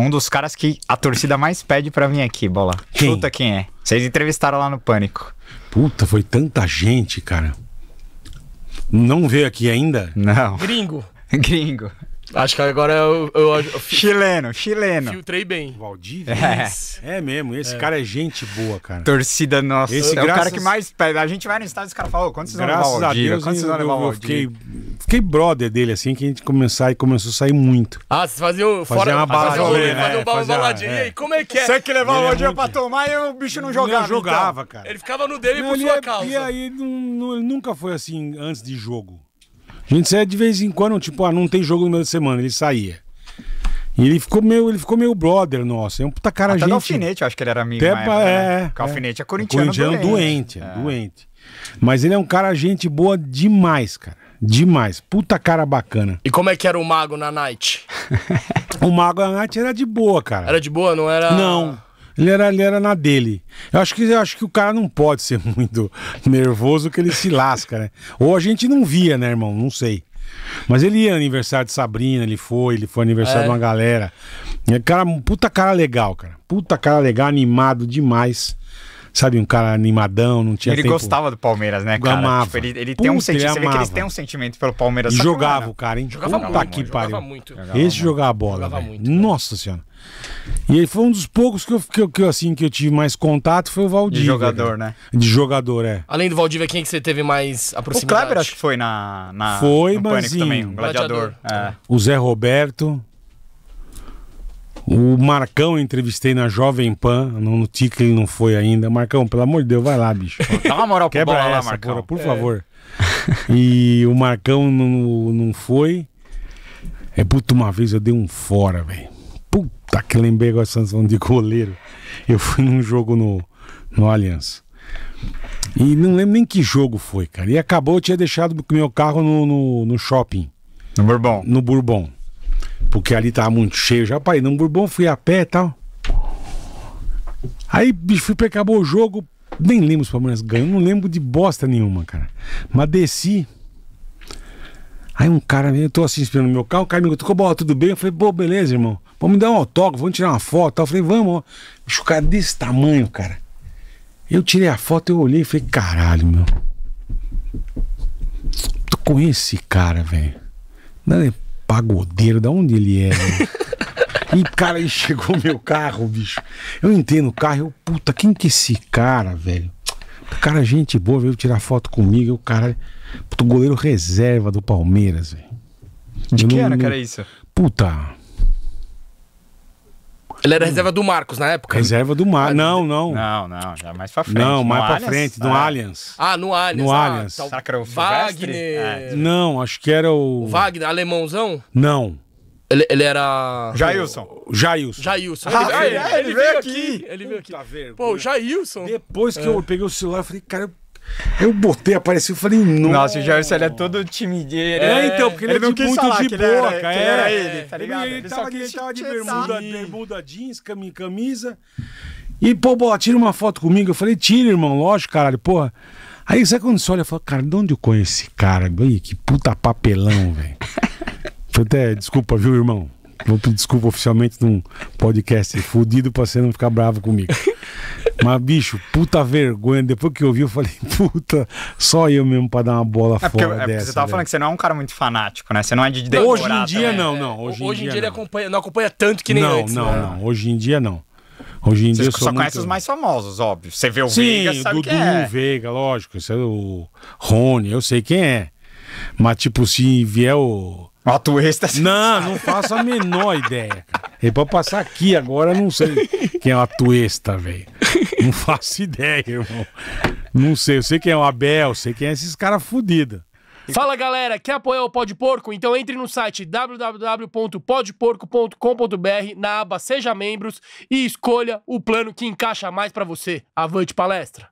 Um dos caras que a torcida mais pede para vir aqui, bola. Quem? Chuta quem é. Vocês entrevistaram lá no Pânico. Puta, foi tanta gente, cara. Não veio aqui ainda? Não. Gringo. Gringo. Acho que agora eu. o. chileno, chileno. Filtrei bem. Valdir? É. é mesmo, esse é. cara é gente boa, cara. Torcida nossa. Esse é graças... o cara que mais pede. A gente vai no estádio e os caras falam: quantos vão levar o Valdir? Quantos vão levar o Eu fiquei fiquei brother dele, assim, que a gente começar, começou a sair muito. Ah, você fazia o fazia fora, uma bala, fazia, rolê, né? fazia, fazia baladinha. É. E como é que é? Você que levava é o dia pra tomar e o bicho não jogava. Não jogava, então. cara. Ele ficava no dele não, por sua é, causa. E aí não, não, ele nunca foi assim antes de jogo. A gente saia de vez em quando, tipo, ah, não tem jogo no meio da semana, ele saía. E ele ficou meio, ele ficou meio brother nosso. É um puta cara Até gente. alfinete, eu acho que ele era amigo. Até, época, né? é, né? é, alfinete é corintiano. Corintiano doente, né? doente. É. doente. Mas ele é um cara, gente boa demais, cara. Demais. Puta cara bacana. E como é que era o mago na night? o mago na night era de boa, cara. Era de boa, não era? Não. Ele era, ele era na dele. Eu acho, que, eu acho que o cara não pode ser muito nervoso que ele se lasca, né? Ou a gente não via, né, irmão? Não sei. Mas ele ia aniversário de Sabrina, ele foi, ele foi aniversário é. de uma galera. É, cara, puta cara legal, cara. Puta cara legal, animado demais sabe, um cara animadão, não tinha Ele tempo. gostava do Palmeiras, né, cara? Amava. Tipo, ele, ele Puta, tem um sentimento, você vê que eles têm um sentimento pelo Palmeiras. E jogava o cara, hein? Jogava Puta muito, que Jogava muito. Esse jogava a bola, jogava muito, Nossa Senhora. E ele foi um dos poucos que eu, que, que, assim, que eu tive mais contato, foi o Valdir De jogador, né? De jogador, é. Além do Valdir quem é que você teve mais aproximação? O Kleber acho que foi na... na foi, mas... Também, um gladiador. gladiador. É. O Zé Roberto... O Marcão eu entrevistei na Jovem Pan, no, no Tica ele não foi ainda. Marcão, pelo amor de Deus, vai lá, bicho. Dá uma moral pro Quebra bola essa, lá, Marcão. Porra, por é. favor. E o Marcão não, não foi. É puta, uma vez eu dei um fora, velho. Puta que lembrei agora sanção de goleiro. Eu fui num jogo no, no Allianz. E não lembro nem que jogo foi, cara. E acabou, eu tinha deixado meu carro no, no, no shopping. No Bourbon. No Bourbon porque ali tava muito cheio. Já parei no Bourbon, fui a pé e tal. Aí, bicho, fui pra acabou o jogo. Nem lembro se o Palmeiras ganhou, não lembro de bosta nenhuma, cara. Mas desci. Aí um cara, eu tô assim esperando meu carro, o cara me tocou, bola, tudo bem? Eu falei, pô, beleza, irmão. Vamos me dar um autógrafo, vamos tirar uma foto. Tal. Eu falei, vamos, ó. Bicho, cara desse tamanho, cara. Eu tirei a foto, eu olhei e falei, caralho, meu. Tô com esse cara, velho pagodeiro, da onde ele é? Né? e, cara, aí chegou meu carro, bicho. Eu entendo o carro, eu, puta, quem que é esse cara, velho? Cara, é gente boa, veio tirar foto comigo, o cara, puto goleiro reserva do Palmeiras, velho. De eu que não, era cara isso? Puta, ele era hum. reserva do Marcos na época? Reserva do Marcos. Não, não. Não, não, já mais pra frente. Não, mais no pra Allianz? frente, no ah. Allianz. Ah, no Allianz. No ah, Allianz. Tal... Tá Wagner? É. Não, acho que era o. o Wagner, alemãozão? Não. Ele, ele, era. Jailson. Jailson. Jailson. Ah, ele, veio, ele, ele veio aqui. aqui. Ele veio aqui. Pô, Jailson. Depois que é. eu peguei o celular, eu falei, cara, eu eu botei, apareceu, falei, Nossa, o Jair ele é todo time dele. É, é, então, porque ele, ele é não tipo quis muito de boca. Era, é. era, ele, tá ligado? Ele, ele, ele tava, ele tava de bermuda, bermuda jeans, camisa. E, pô, bola, tira uma foto comigo. Eu falei, tira, irmão, lógico, caralho, porra. Aí sabe quando você olha e fala, cara, de onde eu conheci esse cara? Ih, que puta papelão, velho. Falei, até, desculpa, viu, irmão? Vou pedir desculpa oficialmente num podcast fudido pra você não ficar bravo comigo. Mas, bicho, puta vergonha. Depois que eu vi, eu falei, puta, só eu mesmo pra dar uma bola é porque, fora. É porque você tava né? falando que você não é um cara muito fanático, né? Você não é de decorar, Hoje em dia, também. não, não. Hoje, hoje em dia, dia, ele não. Acompanha, não acompanha tanto que nem não, antes. Não, né? não, Hoje em dia, não. Hoje em Vocês dia eu só muito... conhece os mais famosos, óbvio. Você vê o Sim, Veiga, sabe o Dudu, quem é. Veiga, lógico. Esse é o Rony, eu sei quem é. Mas, tipo, se vier o... Otto este. Não, não faço a menor ideia, cara. E é pra passar aqui agora, não sei quem é uma tuesta, velho. Não faço ideia, irmão. Não sei, eu sei quem é o Abel, sei quem é esses caras fodidos. Fala galera, quer apoiar o Pode Porco? Então entre no site www.podporco.com.br na aba Seja Membros e escolha o plano que encaixa mais para você. Avante palestra!